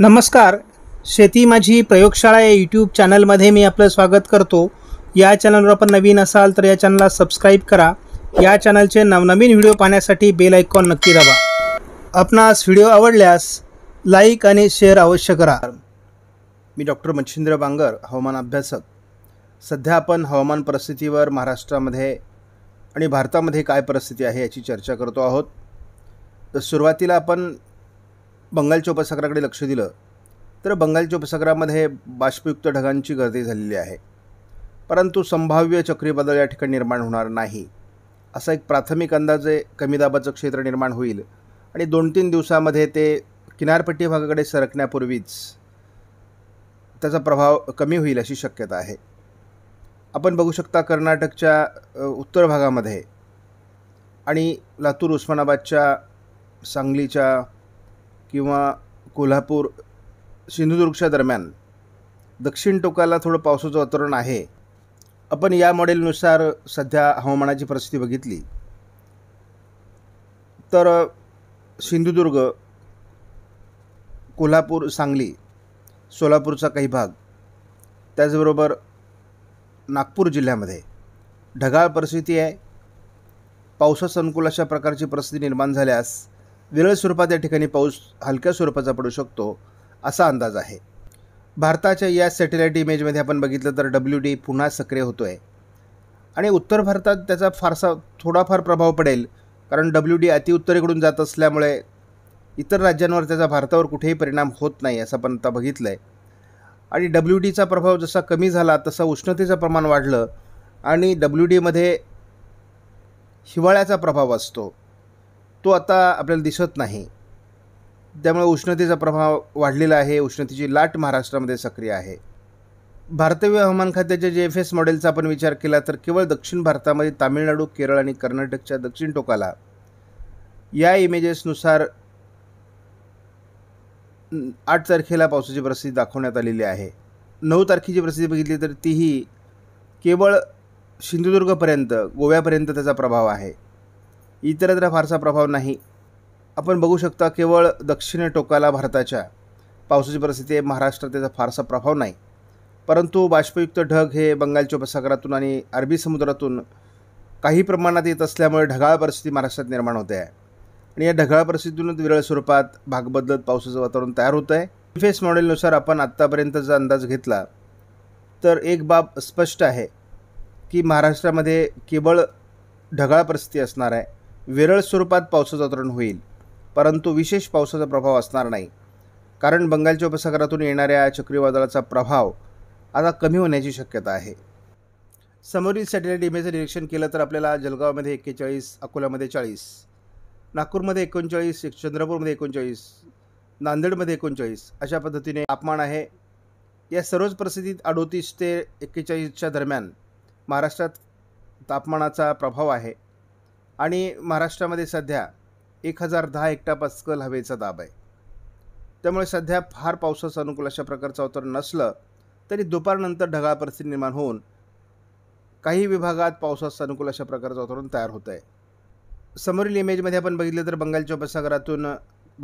नमस्कार शेती माझी प्रयोगशाळा या यूट्यूब चॅनलमध्ये मी आपलं स्वागत करतो या चॅनलवर आपण नवीन असाल तर या चॅनलला सबस्क्राईब करा या चॅनलचे नवनवीन व्हिडिओ पाहण्यासाठी बेल आयकॉन नक्की दाबा आपणास व्हिडिओ आवडल्यास लाईक आणि शेअर अवश्य करा मी डॉक्टर मच्छिंद्र बांगर हवामान अभ्यासक सध्या आपण हवामान परिस्थितीवर महाराष्ट्रामध्ये आणि भारतामध्ये काय परिस्थिती आहे याची चर्चा करतो आहोत तर सुरुवातीला आपण बंगालच्या उपसागराकडे लक्ष दिलं तर बंगालच्या उपसागरामध्ये बाष्पयुक्त ढगांची गर्दी झालेली आहे परंतु संभाव्य चक्रीवादळ या ठिकाणी निर्माण होणार नाही असा एक प्राथमिक अंदाजे कमी दाबाचं क्षेत्र निर्माण होईल आणि दोन तीन दिवसामध्ये ते किनारपट्टी भागाकडे सरकण्यापूर्वीच त्याचा प्रभाव कमी होईल अशी शक्यता आहे आपण बघू शकता कर्नाटकच्या उत्तर भागामध्ये आणि लातूर उस्मानाबादच्या सांगलीच्या किंवा कोल्हापूर सिंधुदुर्गच्या दरम्यान दक्षिण टोकाला थोडं पावसाचं वातावरण आहे आपण या मॉडेलनुसार सध्या हवामानाची परिस्थिती बघितली तर सिंधुदुर्ग कोल्हापूर सांगली सोलापूरचा काही भाग त्याचबरोबर नागपूर जिल्ह्यामध्ये ढगाळ परिस्थिती आहे अनुकूल अशा प्रकारची परिस्थिती निर्माण झाल्यास विरळ स्वरूपात या ठिकाणी पाऊस हलक्या स्वरूपाचा पडू शकतो असा अंदाज आहे भारताच्या या सॅटेलाईट इमेजमध्ये आपण बघितलं तर डब्ल्यू डी पुन्हा सक्रिय होतो आहे आणि उत्तर भारतात त्याचा फारसा थोडाफार प्रभाव पडेल कारण डब्ल्यू डी अतिउत्तरेकडून जात असल्यामुळे इतर राज्यांवर त्याचा भारतावर कुठेही परिणाम होत नाही असं आपण आता बघितलं आहे आणि डब्ल्यू डीचा प्रभाव जसा कमी झाला तसा उष्णतेचं प्रमाण वाढलं आणि डब्ल्यू डीमध्ये हिवाळ्याचा प्रभाव असतो तो आता आपल्याला दिसत नाही त्यामुळे उष्णतेचा प्रभाव वाढलेला आहे उष्णतेची लाट महाराष्ट्रामध्ये सक्रिय आहे भारतीय हवामान खात्याच्या जे एफ एस मॉडेलचा आपण विचार केला तर केवळ दक्षिण भारतामध्ये तामिळनाडू केरळ आणि कर्नाटकच्या दक्षिण टोकाला या इमेजेसनुसार आठ तारखेला पावसाची परिस्थिती दाखवण्यात आलेली आहे नऊ तारखेची परिस्थिती बघितली तर तीही केवळ सिंधुदुर्गपर्यंत गोव्यापर्यंत त्याचा प्रभाव आहे इतरत्र फारसा प्रभाव नाही आपण बघू शकता केवळ दक्षिण टोकाला भारताच्या पावसाची परिस्थिती आहे महाराष्ट्रात त्याचा फारसा प्रभाव नाही परंतु बाष्पयुक्त ढग हे बंगालच्या उपसागरातून आणि अरबी समुद्रातून काही प्रमाणात येत असल्यामुळे ढगाळ परिस्थिती महाराष्ट्रात निर्माण होते आहे आणि या ढगाळ परिस्थितीतूनच विरळ स्वरूपात भाग बदलत पावसाचं वातावरण तयार होतं आहे फेस मॉडेलनुसार आपण जर अंदाज घेतला तर एक बाब स्पष्ट आहे की महाराष्ट्रामध्ये केवळ ढगाळ परिस्थिती असणार आहे विरळ स्वरूपात पावसाचं तरण होईल परंतु विशेष पावसाचा प्रभाव असणार नाही कारण बंगालच्या उपसागरातून येणाऱ्या चक्रीवादळाचा प्रभाव आता कमी होण्याची शक्यता आहे समोरील सॅटेलाईट इमेजचं निरीक्षण केलं तर आपल्याला जलगावमध्ये एक्केचाळीस अकोल्यामध्ये चाळीस नागपूरमध्ये एकोणचाळीस चंद्रपूरमध्ये एकोणचाळीस नांदेडमध्ये एकोणचाळीस अशा पद्धतीने तापमान आहे या सर्वच परिस्थितीत अडोतीस ते एक्केचाळीसच्या दरम्यान महाराष्ट्रात तापमानाचा प्रभाव आहे आणि महाराष्ट्रामध्ये सध्या एक हजार दहा हेक्टा हवेचा दाब आहे त्यामुळे सध्या फार पावसाचं अनुकूल अशा प्रकारचं वातावरण नसलं तरी दुपारनंतर ढगाळ परिस्थिती निर्माण होऊन काही विभागात पावसाचं अनुकूल अशा प्रकारचं वातावरण तयार होत आहे समोरील इमेजमध्ये आपण बघितलं तर बंगालच्या उपसागरातून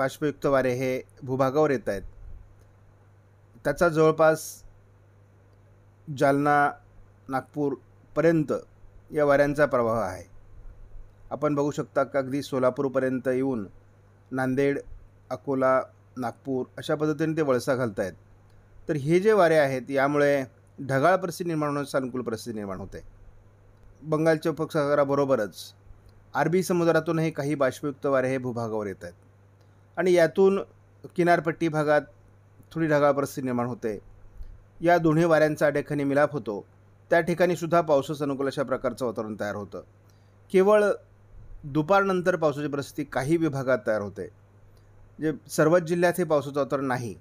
बाष्पयुक्त वारे हे भूभागावर येत आहेत त्याचा जवळपास जालना नागपूरपर्यंत या वाऱ्यांचा प्रवाह आहे आपण बघू शकता का अगदी सोलापूरपर्यंत येऊन नांदेड अकोला नागपूर अशा पद्धतीने ते वळसा घालत आहेत तर हे जे वारे आहेत यामुळे ढगाळ परिस्थिती निर्माण होण्यास अनुकूल परिस्थिती निर्माण होते बंगालच्या उपसागराबरोबरच अरबी समुद्रातूनही काही बाष्पयुक्त वारे हे भूभागावर येत आहेत आणि यातून किनारपट्टी भागात थोडी ढगाळ परिस्थिती निर्माण होते या दोन्ही वाऱ्यांचा अडेखानी मिलाप होतो त्या ठिकाणी सुद्धा पावसास अनुकूल अशा प्रकारचं वातावरण तयार होतं केवळ दुपारनंतर पावसाची परिस्थिती काही विभागात तयार होते जे सर्वच जिल्ह्यात हे पावसाचं वातावरण नाही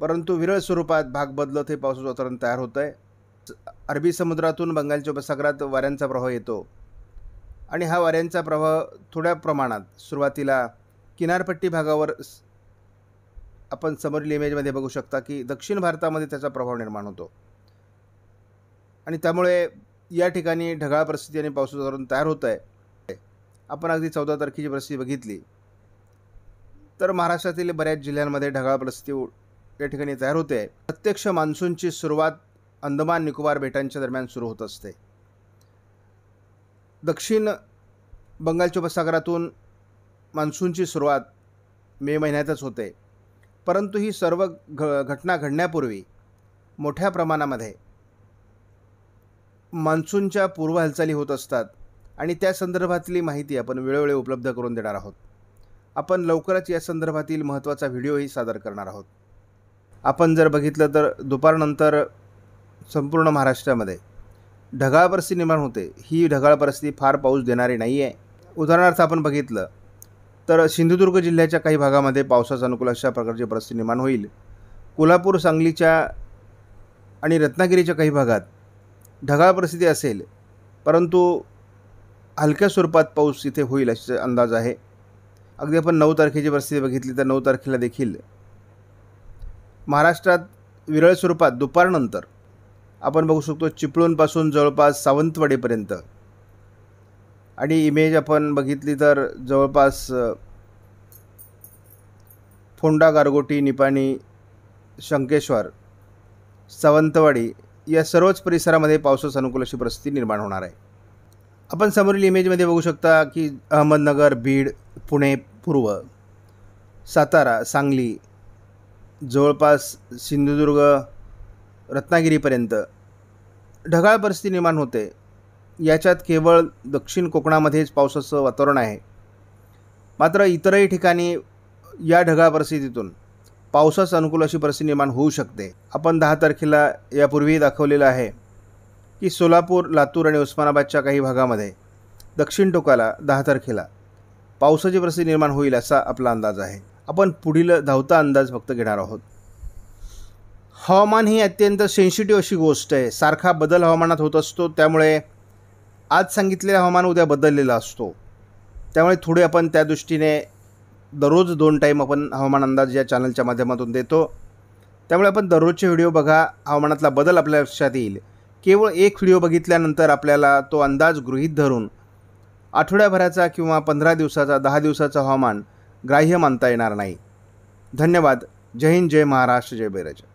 परंतु विरळ स्वरूपात भाग बदलत हे पावसाचं वातावरण तयार होतं आहे अरबी समुद्रातून बंगालच्या उपसागरात वाऱ्यांचा प्रवाह येतो आणि हा वाऱ्यांचा प्रवाह थोड्या प्रमाणात सुरुवातीला किनारपट्टी भागावर आपण समोरील इमेजमध्ये बघू शकता की दक्षिण भारतामध्ये त्याचा प्रभाव निर्माण होतो आणि त्यामुळे या ठिकाणी ढगाळ परिस्थिती आणि पावसाचं वातावरण तयार होतं आहे आपण अगदी चौदा तारखेची परिस्थिती बघितली तर महाराष्ट्रातील बऱ्याच जिल्ह्यांमध्ये ढगाळ परिस्थिती या ठिकाणी तयार होते प्रत्यक्ष मान्सूनची सुरुवात अंदमान निकोबार बेटांच्या दरम्यान सुरू होत असते दक्षिण बंगालच्या उपसागरातून मान्सूनची सुरुवात मे महिन्यातच होते परंतु ही सर्व घ घटना घडण्यापूर्वी मोठ्या प्रमाणामध्ये मान्सूनच्या पूर्व हालचाली होत असतात आणि त्या संदर्भातली माहिती आपण वेळोवेळी उपलब्ध करून देणार आहोत आपण लवकरच या संदर्भातील महत्त्वाचा व्हिडिओही सादर करणार आहोत आपण जर बघितलं तर दुपारनंतर संपूर्ण महाराष्ट्रामध्ये ढगाळ परिस्थिती निर्माण होते ही ढगाळ परिस्थिती फार पाऊस देणारी नाही आहे उदाहरणार्थ आपण बघितलं तर सिंधुदुर्ग जिल्ह्याच्या काही भागामध्ये पावसाचा अनुकूल अशा प्रकारची परिस्थिती निर्माण होईल कोल्हापूर सांगलीच्या आणि रत्नागिरीच्या काही भागात ढगाळ परिस्थिती असेल परंतु हलक्या स्वरूपात पाऊस इथे होईल असा अंदाज आहे अगदी आपण नऊ तारखेची परिस्थिती बघितली तर नऊ तारखेला देखील महाराष्ट्रात विरळ स्वरूपात दुपारनंतर आपण बघू शकतो चिपळूणपासून जवळपास सावंतवाडीपर्यंत आणि इमेज आपण बघितली तर जवळपास फोंडा गारगोटी निपाणी शंकेश्वर सावंतवाडी या सर्वच परिसरामध्ये पावसास अनुकूल अशी परिस्थिती निर्माण होणार आहे आपण समोरील इमेजमध्ये बघू शकता की अहमदनगर बीड पुणे पूर्व सातारा सांगली जवळपास सिंधुदुर्ग रत्नागिरीपर्यंत ढगाळ परिस्थिती निर्माण होते याच्यात केवळ दक्षिण कोकणामध्येच पावसाचं वातावरण आहे मात्र इतरही ठिकाणी या ढगाळ परिस्थितीतून पावसास अनुकूल अशी परिस्थिती निर्माण होऊ शकते आपण दहा तारखेला यापूर्वीही दाखवलेलं आहे की सोलापूर लातूर आणि उस्मानाबादच्या काही भागामध्ये दक्षिण टोकाला दहा तारखेला पावसाची परिस्थिती निर्माण होईल असा आपला अंदाज आहे आपण पुढील धावता अंदाज फक्त घेणार आहोत हवामान ही अत्यंत सेन्सिटिव्ह अशी गोष्ट आहे सारखा बदल हवामानात होत असतो त्यामुळे आज सांगितलेलं हवामान उद्या बदललेला असतो त्यामुळे थोडे आपण त्या दृष्टीने दररोज दोन टाईम आपण हवामान अंदाज या चॅनलच्या माध्यमातून देतो त्यामुळे आपण दररोजचे व्हिडिओ बघा हवामानातला बदल आपल्या लक्षात येईल केवळ एक व्हिडिओ बघितल्यानंतर आपल्याला तो अंदाज गृहीत धरून आठवड्याभराचा किंवा पंधरा दिवसाचा दहा दिवसाचा हवामान ग्राह्य मानता येणार नाही धन्यवाद जय हिंद जय महाराष्ट्र जय बैराज